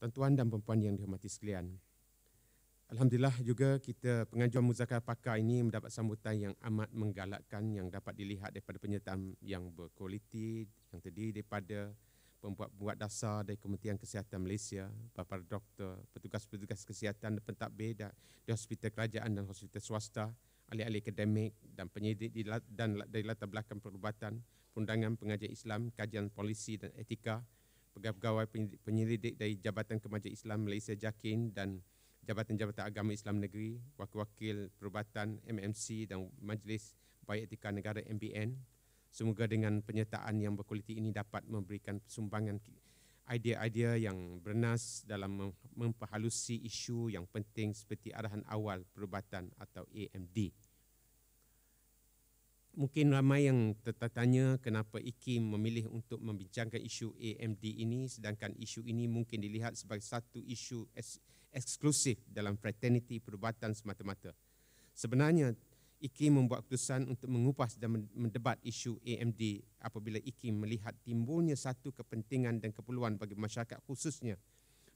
tuan-tuan dan perempuan yang dihormati sekalian. Alhamdulillah juga kita pengajuan muzakarah pakar ini mendapat sambutan yang amat menggalakkan yang dapat dilihat daripada penyertaan yang berkualiti yang terdiri daripada pembuat-pembuat dasar dari Kementerian Kesihatan Malaysia, para doktor, petugas-petugas kesihatan dan pentadbir dan di hospital kerajaan dan hospital swasta, ahli-ahli akademik dan penyidik dan dari latar belakang perubatan, undangan pengajian Islam, kajian polisi dan etika, pegawai-pegawai penyelidik dari Jabatan Kemajuan Islam Malaysia Jakin dan Jabatan-Jabatan Agama Islam Negeri, Wakil-Wakil Perubatan MMC dan Majlis Baik Etika Negara MBN. Semoga dengan penyertaan yang berkualiti ini dapat memberikan sumbangan idea-idea yang bernas dalam memperhalusi isu yang penting seperti arahan awal perubatan atau AMD mungkin ramai yang tertanya kenapa IKIM memilih untuk membincangkan isu AMD ini sedangkan isu ini mungkin dilihat sebagai satu isu eksklusif dalam fraternity perubatan semata-mata. Sebenarnya IKIM membuat keputusan untuk mengupas dan mendebat isu AMD apabila IKIM melihat timbulnya satu kepentingan dan keperluan bagi masyarakat khususnya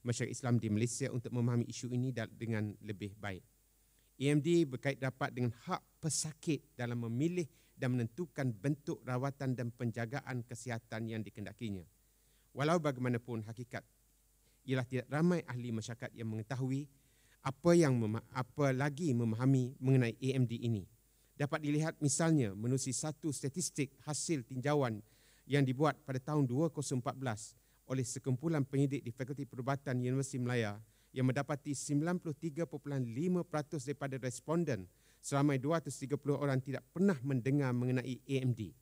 masyarakat Islam di Malaysia untuk memahami isu ini dengan lebih baik. AMD berkait dapat dengan hak pesakit dalam memilih dan menentukan bentuk rawatan dan penjagaan kesihatan yang dikendakinya. Walau bagaimanapun hakikat ialah tidak ramai ahli masyarakat yang mengetahui apa yang apa lagi memahami mengenai AMD ini. Dapat dilihat misalnya menusi satu statistik hasil tinjauan yang dibuat pada tahun 2014 oleh sekumpulan penyidik di Fakulti Perubatan Universiti Melaya yang mendapati 93.5% daripada responden Seramai 230 orang tidak pernah mendengar mengenai AMD.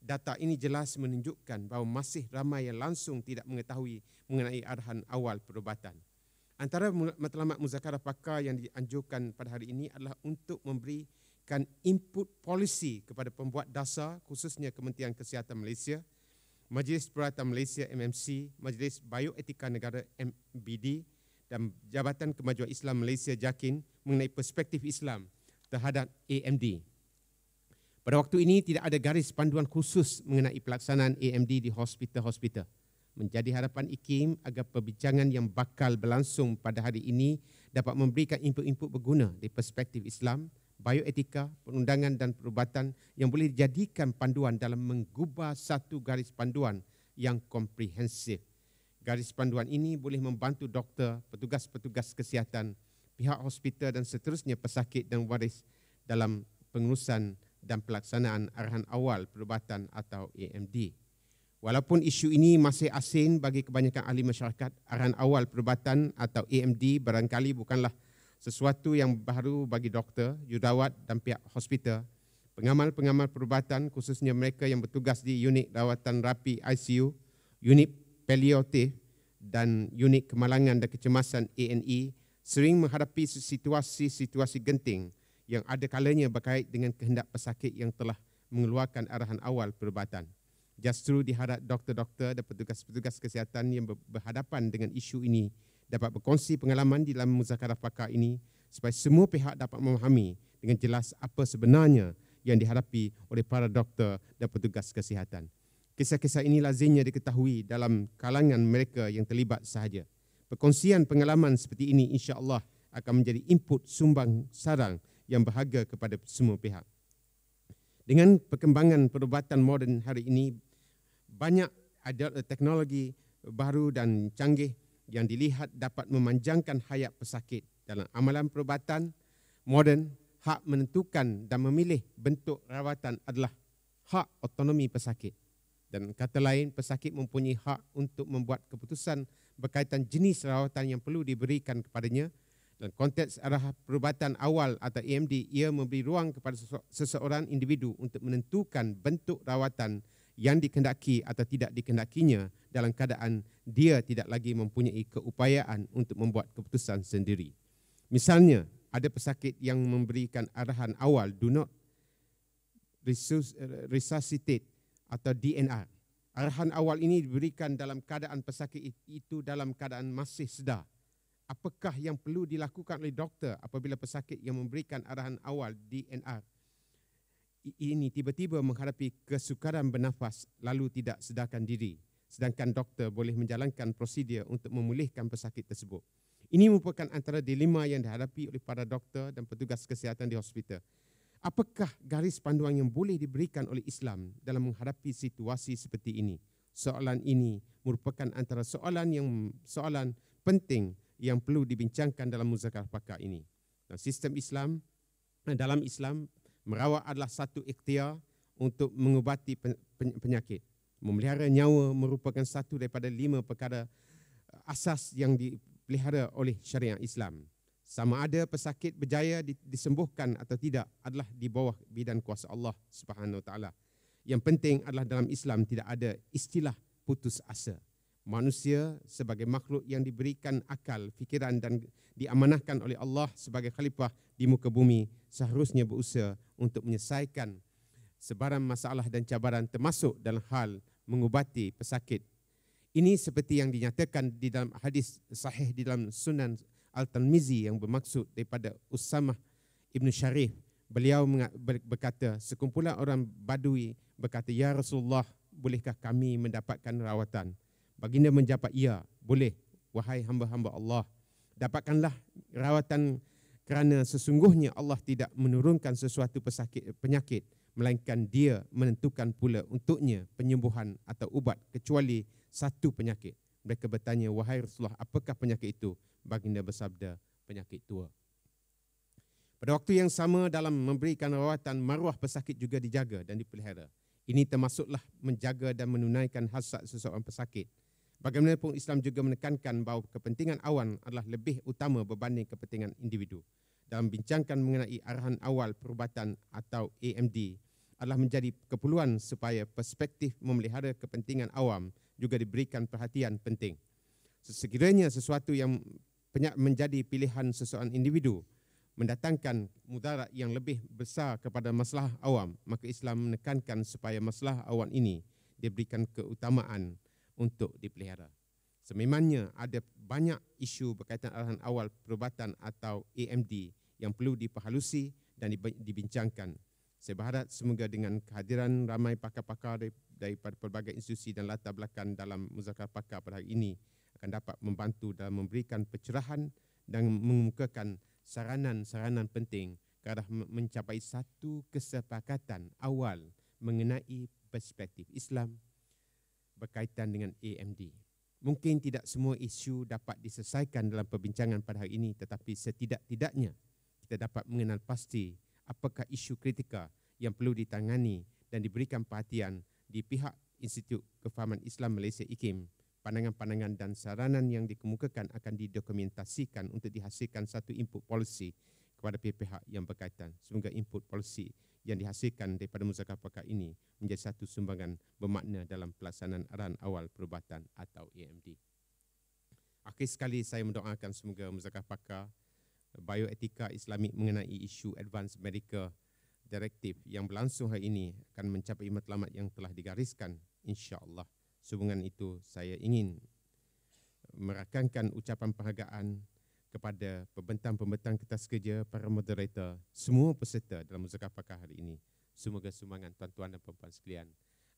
Data ini jelas menunjukkan bahawa masih ramai yang langsung tidak mengetahui mengenai arahan awal perubatan. Antara matlamat muzakarah pakar yang dianjurkan pada hari ini adalah untuk memberikan input polisi kepada pembuat dasar khususnya Kementerian Kesihatan Malaysia, Majlis Peratan Malaysia MMC, Majlis Bioetika Negara MBD dan Jabatan Kemajuan Islam Malaysia JAKIN mengenai perspektif Islam terhadap AMD. Pada waktu ini tidak ada garis panduan khusus mengenai pelaksanaan AMD di hospital-hospital. Menjadi harapan IKIM agar perbincangan yang bakal berlangsung pada hari ini dapat memberikan input-input berguna di perspektif Islam, bioetika, perundangan dan perubatan yang boleh dijadikan panduan dalam menggubah satu garis panduan yang komprehensif. Garis panduan ini boleh membantu doktor, petugas-petugas kesihatan pihak hospital dan seterusnya pesakit dan waris dalam pengurusan dan pelaksanaan arahan awal perubatan atau AMD. Walaupun isu ini masih asin bagi kebanyakan ahli masyarakat, arahan awal perubatan atau AMD barangkali bukanlah sesuatu yang baru bagi doktor, jurawat dan pihak hospital. Pengamal-pengamal perubatan khususnya mereka yang bertugas di unit rawatan rapi ICU, unit palliative dan unit kemalangan dan kecemasan ANE sering menghadapi situasi-situasi genting yang ada kalanya berkait dengan kehendak pesakit yang telah mengeluarkan arahan awal perubatan. Justru diharap doktor-doktor dan petugas-petugas kesihatan yang berhadapan dengan isu ini dapat berkongsi pengalaman di dalam muzakarah pakar ini supaya semua pihak dapat memahami dengan jelas apa sebenarnya yang dihadapi oleh para doktor dan petugas kesihatan. Kisah-kisah ini lazimnya diketahui dalam kalangan mereka yang terlibat sahaja. Perkongsian pengalaman seperti ini insya-Allah akan menjadi input sumbang sarang yang berharga kepada semua pihak. Dengan perkembangan perubatan moden hari ini, banyak ada teknologi baru dan canggih yang dilihat dapat memanjangkan hayat pesakit dalam amalan perubatan moden hak menentukan dan memilih bentuk rawatan adalah hak autonomi pesakit dan kata lain pesakit mempunyai hak untuk membuat keputusan berkaitan jenis rawatan yang perlu diberikan kepadanya dan konteks arah perubatan awal atau EMD ia memberi ruang kepada seseorang individu untuk menentukan bentuk rawatan yang dikendaki atau tidak dikendakinya dalam keadaan dia tidak lagi mempunyai keupayaan untuk membuat keputusan sendiri. Misalnya, ada pesakit yang memberikan arahan awal do not resuscitate atau DNR. Arahan awal ini diberikan dalam keadaan pesakit itu dalam keadaan masih sedar. Apakah yang perlu dilakukan oleh doktor apabila pesakit yang memberikan arahan awal DNR ini tiba-tiba menghadapi kesukaran bernafas lalu tidak sedarkan diri sedangkan doktor boleh menjalankan prosedur untuk memulihkan pesakit tersebut. Ini merupakan antara dilema yang dihadapi oleh para doktor dan petugas kesihatan di hospital. Apakah garis panduan yang boleh diberikan oleh Islam dalam menghadapi situasi seperti ini? Soalan ini merupakan antara soalan yang soalan penting yang perlu dibincangkan dalam muzakarah pakar ini. Dan sistem Islam dalam Islam merawat adalah satu ikhtiar untuk mengubati penyakit. Memelihara nyawa merupakan satu daripada lima perkara eh, asas yang dipelihara oleh syariat Islam sama ada pesakit berjaya disembuhkan atau tidak adalah di bawah bidan kuasa Allah Subhanahu Wa Taala. Yang penting adalah dalam Islam tidak ada istilah putus asa. Manusia sebagai makhluk yang diberikan akal, fikiran dan diamanahkan oleh Allah sebagai khalifah di muka bumi seharusnya berusaha untuk menyelesaikan sebarang masalah dan cabaran termasuk dalam hal mengubati pesakit. Ini seperti yang dinyatakan di dalam hadis sahih di dalam Sunan Al-Tanmizi yang bermaksud daripada Usamah Ibn Sharif. Beliau berkata, sekumpulan orang badui berkata, Ya Rasulullah, bolehkah kami mendapatkan rawatan? Baginda menjawab, ya, boleh. Wahai hamba-hamba Allah, dapatkanlah rawatan kerana sesungguhnya Allah tidak menurunkan sesuatu pesakit, penyakit melainkan dia menentukan pula untuknya penyembuhan atau ubat kecuali satu penyakit. Mereka bertanya, wahai Rasulullah, apakah penyakit itu? Baginda bersabda, penyakit tua. Pada waktu yang sama dalam memberikan rawatan, maruah pesakit juga dijaga dan dipelihara. Ini termasuklah menjaga dan menunaikan hasrat seseorang pesakit. Bagaimanapun Islam juga menekankan bahawa kepentingan awan adalah lebih utama berbanding kepentingan individu. Dalam bincangkan mengenai arahan awal perubatan atau AMD adalah menjadi keperluan supaya perspektif memelihara kepentingan awam juga diberikan perhatian penting. Sekiranya sesuatu yang menjadi pilihan seseorang individu mendatangkan mudarat yang lebih besar kepada masalah awam, maka Islam menekankan supaya masalah awam ini diberikan keutamaan untuk dipelihara. Sememangnya ada banyak isu berkaitan arahan awal perubatan atau AMD yang perlu diperhalusi dan dibincangkan. Saya berharap semoga dengan kehadiran ramai pakar-pakar daripada pelbagai institusi dan latar belakang dalam muzakarah pakar pada hari ini akan dapat membantu dalam memberikan pencerahan dan mengemukakan saranan-saranan penting ke mencapai satu kesepakatan awal mengenai perspektif Islam berkaitan dengan AMD. Mungkin tidak semua isu dapat diselesaikan dalam perbincangan pada hari ini tetapi setidak-tidaknya kita dapat mengenal pasti apakah isu kritikal yang perlu ditangani dan diberikan perhatian di pihak Institut Kefahaman Islam Malaysia IKIM. Pandangan-pandangan dan saranan yang dikemukakan akan didokumentasikan untuk dihasilkan satu input polisi kepada pihak yang berkaitan. Semoga input polisi yang dihasilkan daripada muzakarah pakar ini menjadi satu sumbangan bermakna dalam pelaksanaan arahan awal perubatan atau AMD. Akhir sekali saya mendoakan semoga muzakarah pakar bioetika islamik mengenai isu advance medical direktif yang berlangsung hari ini akan mencapai matlamat yang telah digariskan insya Allah. Sehubungan itu saya ingin merakankan ucapan penghargaan kepada pembentang-pembentang kertas kerja, para moderator, semua peserta dalam muzakarah pakar hari ini. Semoga sumbangan tuan-tuan dan puan-puan sekalian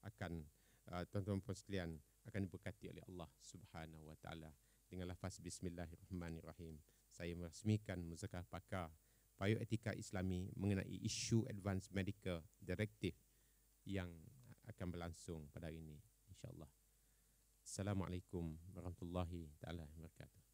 akan uh, tuan-tuan puan sekalian akan diberkati oleh Allah Subhanahu wa taala dengan lafaz bismillahirrahmanirrahim. Saya merasmikan muzakarah pakar bioetika islami mengenai isu Advance medical directive yang akan berlangsung pada hari ini insyaallah assalamualaikum warahmatullahi taala wabarakatuh